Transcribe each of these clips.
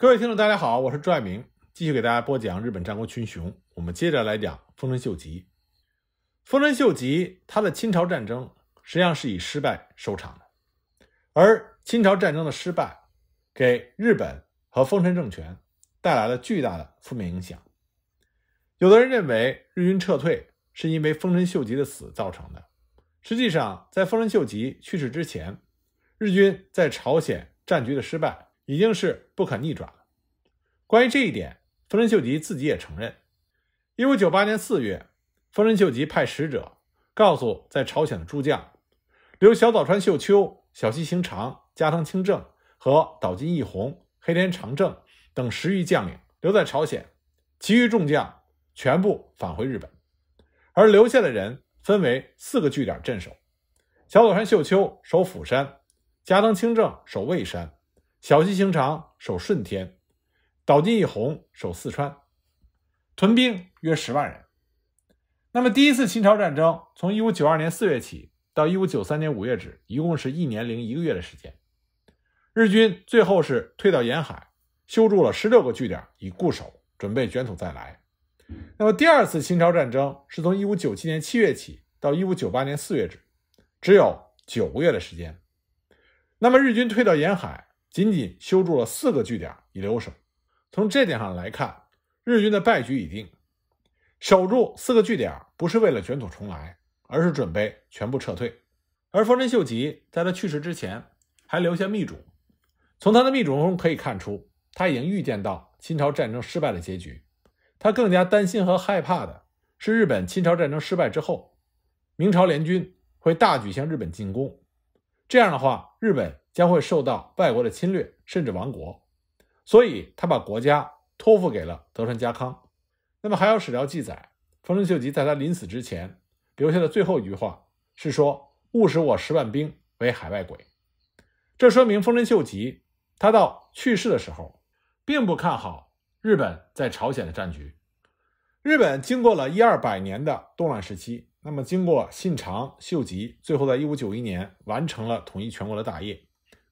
各位听众，大家好，我是朱爱明，继续给大家播讲日本战国群雄。我们接着来讲丰臣秀吉。丰臣秀吉他的侵朝战争实际上是以失败收场的，而清朝战争的失败给日本和丰臣政权带来了巨大的负面影响。有的人认为日军撤退是因为丰臣秀吉的死造成的。实际上，在丰臣秀吉去世之前，日军在朝鲜战局的失败。已经是不可逆转了。关于这一点，丰臣秀吉自己也承认。一五九八年四月，丰臣秀吉派使者告诉在朝鲜的诸将，留小早川秀秋、小西行长、加藤清正和岛津义弘、黑田长政等十余将领留在朝鲜，其余众将全部返回日本。而留下的人分为四个据点镇守：小早川秀秋守釜山，加藤清正守蔚山。小西行长守顺天，岛津义弘守四川，屯兵约十万人。那么第一次侵朝战争从一五九二年四月起到一五九三年五月止，一共是一年零一个月的时间。日军最后是退到沿海，修筑了十六个据点以固守，准备卷土再来。那么第二次侵朝战争是从一五九七年七月起到一五九八年四月止，只有九个月的时间。那么日军退到沿海。仅仅修筑了四个据点以留守。从这点上来看，日军的败局已定。守住四个据点不是为了卷土重来，而是准备全部撤退。而丰臣秀吉在他去世之前还留下密嘱，从他的密嘱中可以看出，他已经预见到清朝战争失败的结局。他更加担心和害怕的是，日本清朝战争失败之后，明朝联军会大举向日本进攻。这样的话，日本。将会受到外国的侵略，甚至亡国，所以他把国家托付给了德川家康。那么，还有史料记载，丰臣秀吉在他临死之前留下的最后一句话是说：“误使我十万兵为海外鬼。”这说明丰臣秀吉他到去世的时候，并不看好日本在朝鲜的战局。日本经过了一二百年的动乱时期，那么经过信长、秀吉，最后在一五九一年完成了统一全国的大业。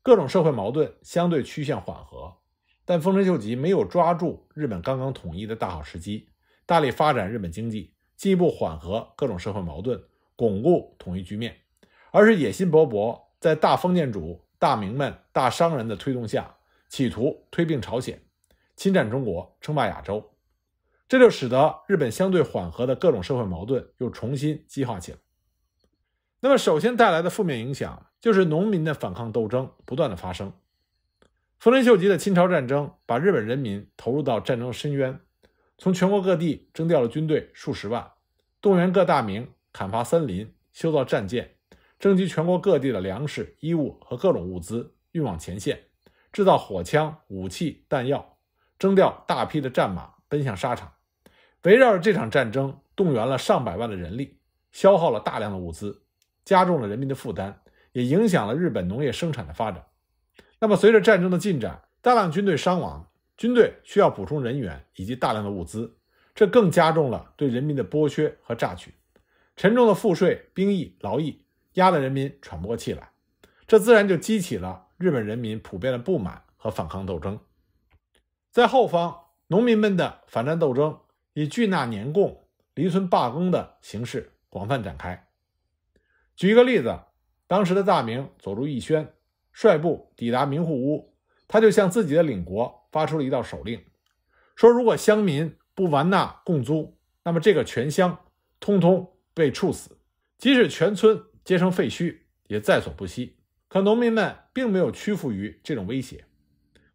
各种社会矛盾相对趋向缓和，但丰臣秀吉没有抓住日本刚刚统一的大好时机，大力发展日本经济，进一步缓和各种社会矛盾，巩固统一局面，而是野心勃勃，在大封建主、大名们、大商人的推动下，企图吞并朝鲜，侵占中国，称霸亚洲。这就使得日本相对缓和的各种社会矛盾又重新激化起来。那么，首先带来的负面影响。就是农民的反抗斗争不断的发生。丰臣秀吉的侵朝战争把日本人民投入到战争深渊，从全国各地征调了军队数十万，动员各大名砍伐森林、修造战舰，征集全国各地的粮食、衣物和各种物资运往前线，制造火枪、武器、弹药，征调大批的战马奔向沙场。围绕着这场战争，动员了上百万的人力，消耗了大量的物资，加重了人民的负担。也影响了日本农业生产的发展。那么，随着战争的进展，大量军队伤亡，军队需要补充人员以及大量的物资，这更加重了对人民的剥削和榨取。沉重的赋税、兵役、劳役压得人民喘不过气来，这自然就激起了日本人民普遍的不满和反抗斗争。在后方，农民们的反战斗争以聚纳年贡、离村罢工的形式广泛展开。举一个例子。当时的大名佐助义宣，率部抵达明户屋，他就向自己的领国发出了一道手令，说如果乡民不完纳共租，那么这个全乡通通被处死，即使全村皆成废墟也在所不惜。可农民们并没有屈服于这种威胁，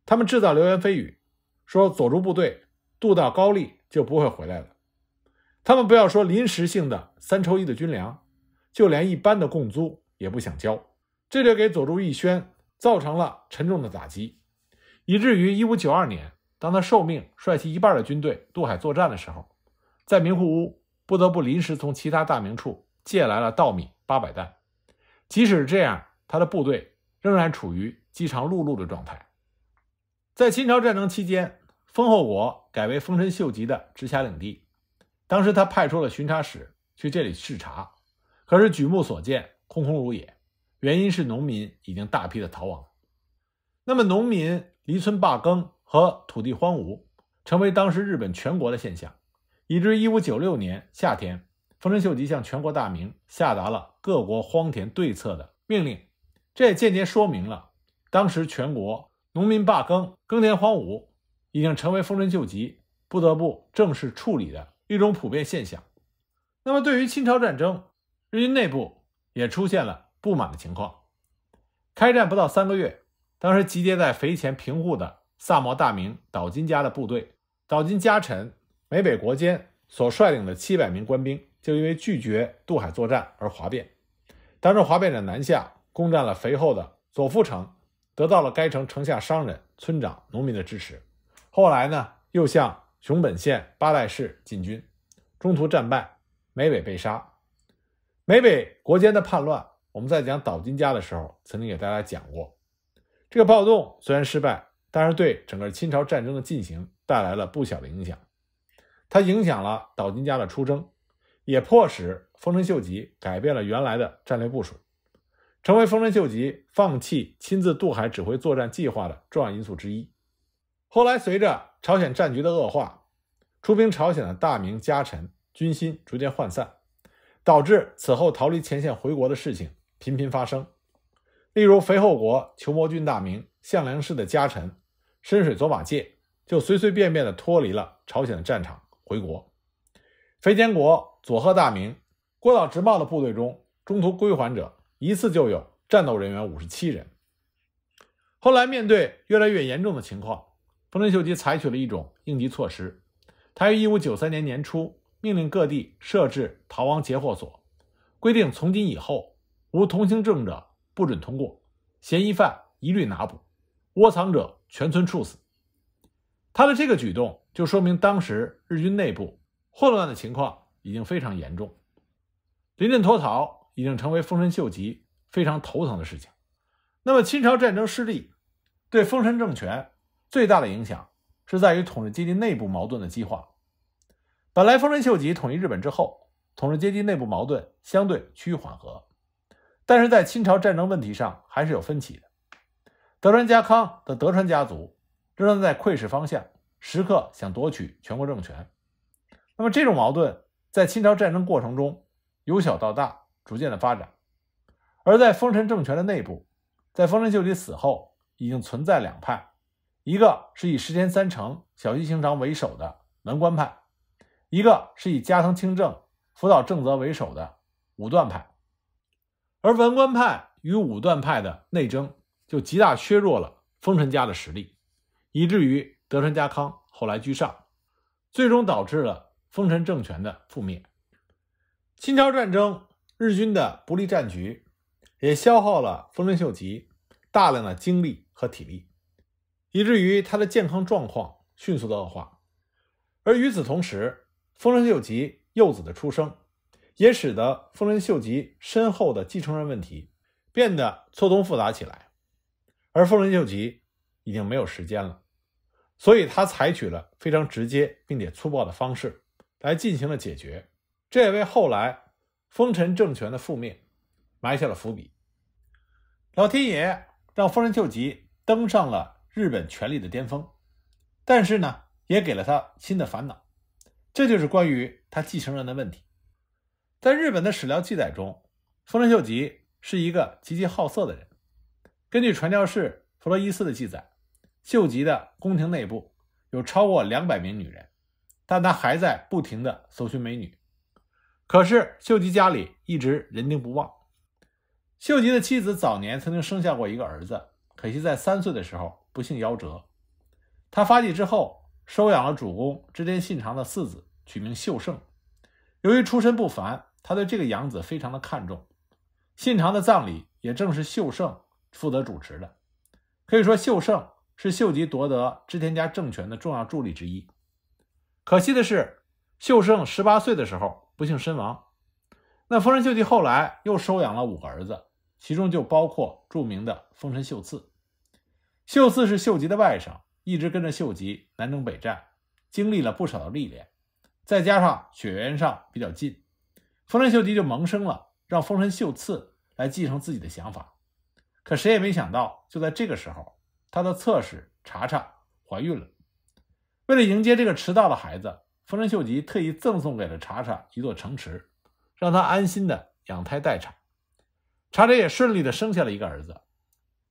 他们制造流言蜚语，说佐助部队渡到高丽就不会回来了。他们不要说临时性的三抽一的军粮，就连一般的共租。也不想交，这就给佐竹义宣造成了沉重的打击，以至于一五九二年，当他受命率其一半的军队渡海作战的时候，在名护屋不得不临时从其他大名处借来了稻米八百担。即使这样，他的部队仍然处于饥肠辘辘的状态。在清朝战争期间，丰后国改为丰臣秀吉的直辖领地，当时他派出了巡查使去这里视察，可是举目所见。空空如也，原因是农民已经大批的逃亡那么，农民离村罢耕和土地荒芜，成为当时日本全国的现象，以至于一五九六年夏天，丰臣秀吉向全国大明下达了各国荒田对策的命令，这也间接说明了当时全国农民罢耕、耕田荒芜，已经成为丰臣秀吉不得不正式处理的一种普遍现象。那么，对于清朝战争，日军内部。也出现了不满的情况。开战不到三个月，当时集结在肥前平户的萨摩大名岛津家的部队，岛津家臣梅北国坚所率领的七百名官兵，就因为拒绝渡海作战而哗变。当时哗变者南下，攻占了肥后的佐富城，得到了该城城下商人、村长、农民的支持。后来呢，又向熊本县八代市进军，中途战败，梅北被杀。美北国间的叛乱，我们在讲岛津家的时候曾经给大家讲过。这个暴动虽然失败，但是对整个清朝战争的进行带来了不小的影响。它影响了岛津家的出征，也迫使丰臣秀吉改变了原来的战略部署，成为丰臣秀吉放弃亲自渡海指挥作战计划的重要因素之一。后来，随着朝鲜战局的恶化，出兵朝鲜的大名家臣军心逐渐涣散。导致此后逃离前线回国的事情频频发生，例如肥后国球魔郡大名项梁氏的家臣深水佐马介就随随便便地脱离了朝鲜的战场回国，肥坚国佐贺大名郭岛直茂的部队中中途归还者一次就有战斗人员五十七人。后来面对越来越严重的情况，丰臣秀吉采取了一种应急措施，他于一五九三年年初。命令各地设置逃亡截获所，规定从今以后无通行证者不准通过，嫌疑犯一律拿捕，窝藏者全村处死。他的这个举动就说明当时日军内部混乱的情况已经非常严重，临阵脱逃已经成为丰臣秀吉非常头疼的事情。那么，清朝战争失利对丰臣政权最大的影响是在于统治阶级内部矛盾的激化。本来，丰臣秀吉统一日本之后，统治阶级内部矛盾相对趋于缓和，但是在清朝战争问题上还是有分歧的。德川家康的德川家族仍然在窥视方向，时刻想夺取全国政权。那么，这种矛盾在清朝战争过程中由小到大逐渐的发展。而在丰臣政权的内部，在丰臣秀吉死后已经存在两派，一个是以石田三成、小西行长为首的门关派。一个是以加藤清正、福岛正则为首的武断派，而文官派与武断派的内争，就极大削弱了丰臣家的实力，以至于德川家康后来居上，最终导致了丰臣政权的覆灭。清朝战争日军的不利战局，也消耗了丰臣秀吉大量的精力和体力，以至于他的健康状况迅速的恶化，而与此同时。丰臣秀吉幼子的出生，也使得丰臣秀吉身后的继承人问题变得错综复杂起来。而丰臣秀吉已经没有时间了，所以他采取了非常直接并且粗暴的方式来进行了解决，这也为后来丰臣政权的覆灭埋下了伏笔。老天爷让丰臣秀吉登上了日本权力的巅峰，但是呢，也给了他新的烦恼。这就是关于他继承人的问题。在日本的史料记载中，丰臣秀吉是一个极其好色的人。根据传教士弗洛伊斯的记载，秀吉的宫廷内部有超过两百名女人，但他还在不停地搜寻美女。可是秀吉家里一直人丁不旺。秀吉的妻子早年曾经生下过一个儿子，可惜在三岁的时候不幸夭折。他发迹之后。收养了主公织田信长的四子，取名秀胜。由于出身不凡，他对这个养子非常的看重。信长的葬礼也正是秀胜负责主持的。可以说，秀胜是秀吉夺得织田家政权的重要助力之一。可惜的是，秀胜十八岁的时候不幸身亡。那丰臣秀吉后来又收养了五个儿子，其中就包括著名的丰臣秀次。秀次是秀吉的外甥。一直跟着秀吉南征北战，经历了不少的历练，再加上血缘上比较近，丰臣秀吉就萌生了让丰臣秀次来继承自己的想法。可谁也没想到，就在这个时候，他的侧室茶茶怀孕了。为了迎接这个迟到的孩子，丰臣秀吉特意赠送给了茶茶一座城池，让她安心的养胎待产。茶茶也顺利的生下了一个儿子。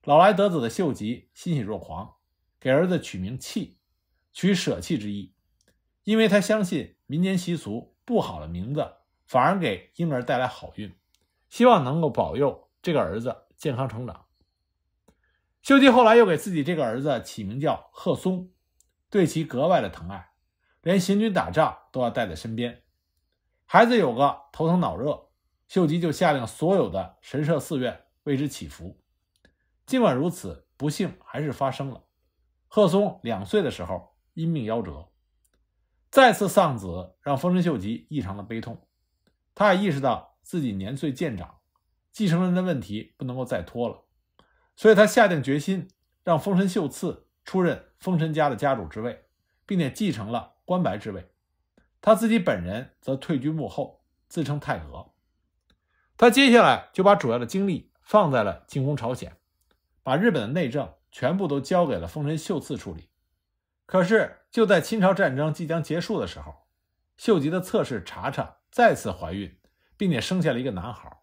老来得子的秀吉欣喜若狂。给儿子取名弃，取舍弃之意，因为他相信民间习俗，不好的名字反而给婴儿带来好运，希望能够保佑这个儿子健康成长。秀吉后来又给自己这个儿子起名叫贺松，对其格外的疼爱，连行军打仗都要带在身边。孩子有个头疼脑热，秀吉就下令所有的神社寺院为之祈福。尽管如此，不幸还是发生了。贺松两岁的时候因病夭折，再次丧子让丰臣秀吉异常的悲痛，他也意识到自己年岁渐长，继承人的问题不能够再拖了，所以他下定决心让丰臣秀次出任丰臣家的家主之位，并且继承了关白之位，他自己本人则退居幕后，自称太和。他接下来就把主要的精力放在了进攻朝鲜，把日本的内政。全部都交给了丰臣秀次处理。可是就在清朝战争即将结束的时候，秀吉的侧室茶茶再次怀孕，并且生下了一个男孩，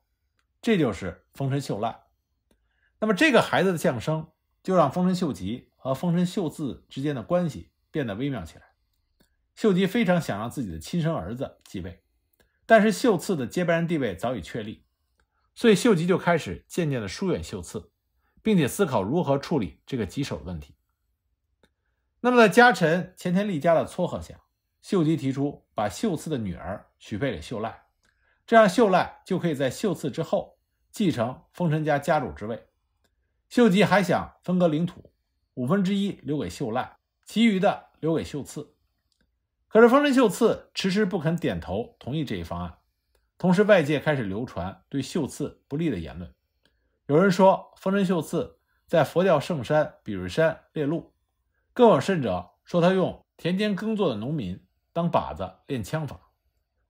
这就是丰臣秀赖。那么这个孩子的降生，就让丰臣秀吉和丰臣秀次之间的关系变得微妙起来。秀吉非常想让自己的亲生儿子继位，但是秀次的接班人地位早已确立，所以秀吉就开始渐渐的疏远秀次。并且思考如何处理这个棘手的问题。那么，在家臣前田利家的撮合下，秀吉提出把秀次的女儿许配给秀赖，这样秀赖就可以在秀次之后继承丰臣家家主之位。秀吉还想分割领土，五分之一留给秀赖，其余的留给秀次。可是丰臣秀次迟迟不肯点头同意这一方案，同时外界开始流传对秀次不利的言论。有人说丰臣秀次在佛教圣山比瑞山猎鹿，更有甚者说他用田间耕作的农民当靶子练枪法。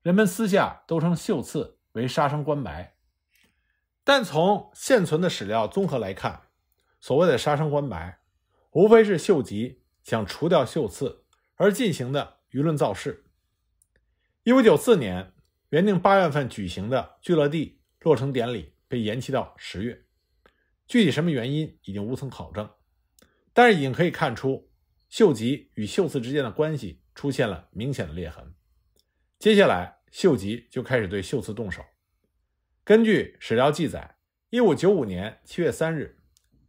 人们私下都称秀次为“杀生关白”，但从现存的史料综合来看，所谓的“杀生关白”，无非是秀吉想除掉秀次而进行的舆论造势。一五九四年原定八月份举行的聚乐地落成典礼被延期到十月。具体什么原因已经无从考证，但是已经可以看出，秀吉与秀次之间的关系出现了明显的裂痕。接下来，秀吉就开始对秀次动手。根据史料记载，一五九五年七月三日，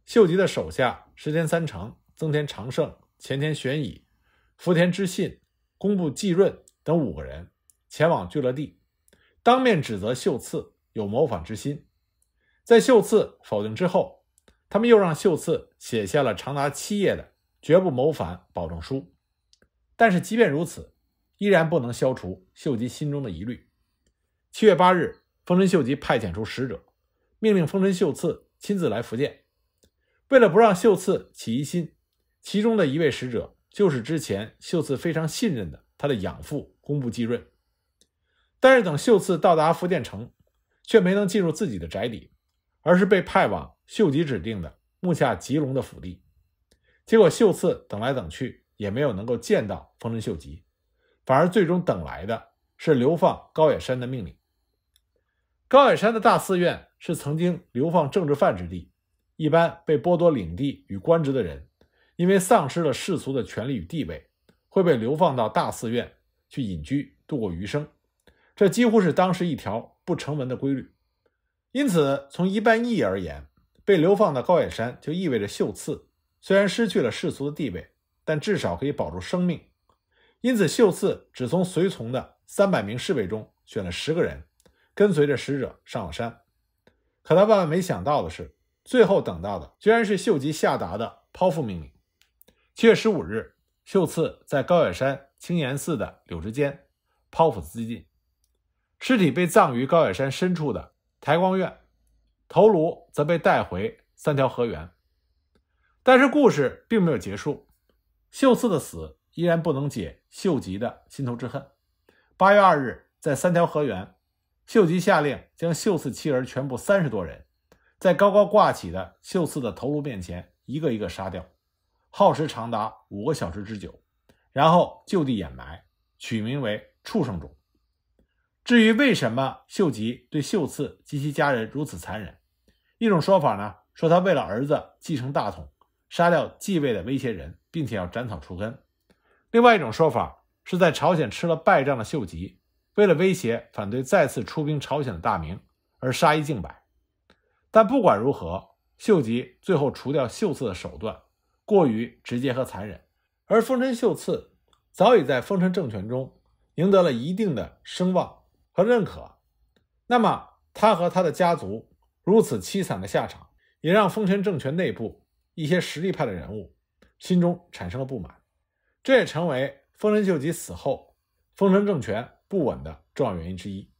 秀吉的手下石田三成、增田长盛、前田玄以、福田知信、宫部季润等五个人前往聚乐地，当面指责秀次有谋反之心。在秀次否定之后，他们又让秀次写下了长达七页的“绝不谋反”保证书。但是，即便如此，依然不能消除秀吉心中的疑虑。七月八日，丰臣秀吉派遣出使者，命令丰臣秀次亲自来福建。为了不让秀次起疑心，其中的一位使者就是之前秀次非常信任的他的养父工部继润。但是，等秀次到达福建城，却没能进入自己的宅邸。而是被派往秀吉指定的木下吉隆的府邸，结果秀次等来等去也没有能够见到丰臣秀吉，反而最终等来的是流放高野山的命令。高野山的大寺院是曾经流放政治犯之地，一般被剥夺领地与官职的人，因为丧失了世俗的权利与地位，会被流放到大寺院去隐居度过余生，这几乎是当时一条不成文的规律。因此，从一般意义而言，被流放到高野山就意味着秀次虽然失去了世俗的地位，但至少可以保住生命。因此，秀次只从随从的三百名侍卫中选了十个人，跟随着使者上了山。可他万万没想到的是，最后等到的居然是秀吉下达的剖腹命令。七月十五日，秀次在高野山青岩寺的柳之间剖腹自尽，尸体被葬于高野山深处的。台光院头颅则被带回三条河原，但是故事并没有结束。秀次的死依然不能解秀吉的心头之恨。八月二日，在三条河原，秀吉下令将秀次妻儿全部三十多人，在高高挂起的秀次的头颅面前，一个一个杀掉，耗时长达五个小时之久，然后就地掩埋，取名为“畜生冢”。至于为什么秀吉对秀次及其家人如此残忍，一种说法呢，说他为了儿子继承大统，杀掉继位的威胁人，并且要斩草除根；另外一种说法是在朝鲜吃了败仗的秀吉，为了威胁反对再次出兵朝鲜的大明而杀一儆百。但不管如何，秀吉最后除掉秀次的手段过于直接和残忍，而丰臣秀次早已在丰臣政权中赢得了一定的声望。和认可，那么他和他的家族如此凄惨的下场，也让丰臣政权内部一些实力派的人物心中产生了不满，这也成为丰臣秀吉死后丰臣政权不稳的重要原因之一。